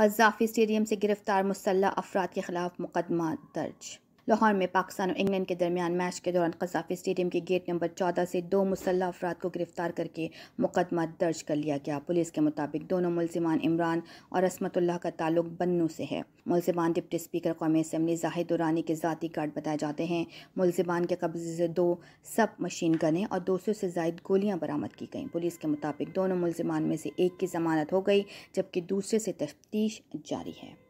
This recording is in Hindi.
गज़ाफ़ी स्टेडियम से गिरफ़्तार मुसल्ह अफराद के ख़िलाफ़ मुकदमा दर्ज लाहौर में पाकिस्तान और इंग्लैंड के दरमियान मैच के दौरान कजाफी स्टेडियम के गेट नंबर चौदह से दो मुसल्ह अफराद को गिरफ्तार करके मुकदमा दर्ज कर लिया गया पुलिस के मुताबिक दोनों मुलजमान इमरान और असमतुल्ला का ताल्लुक बन्नू से है मुलजमान डिप्टी स्पीकर कौमी असम्बली जाहिद दुरानी के ज़ाती गार्ड बताए जाते हैं मुलजमान के कब्जे से दो सब मशीन गने और दो सौ से जायद गोलियाँ बरामद की गई पुलिस के मुताबिक दोनों मुलजमान में से एक की जमानत हो गई जबकि दूसरे से तफ्तीश जारी है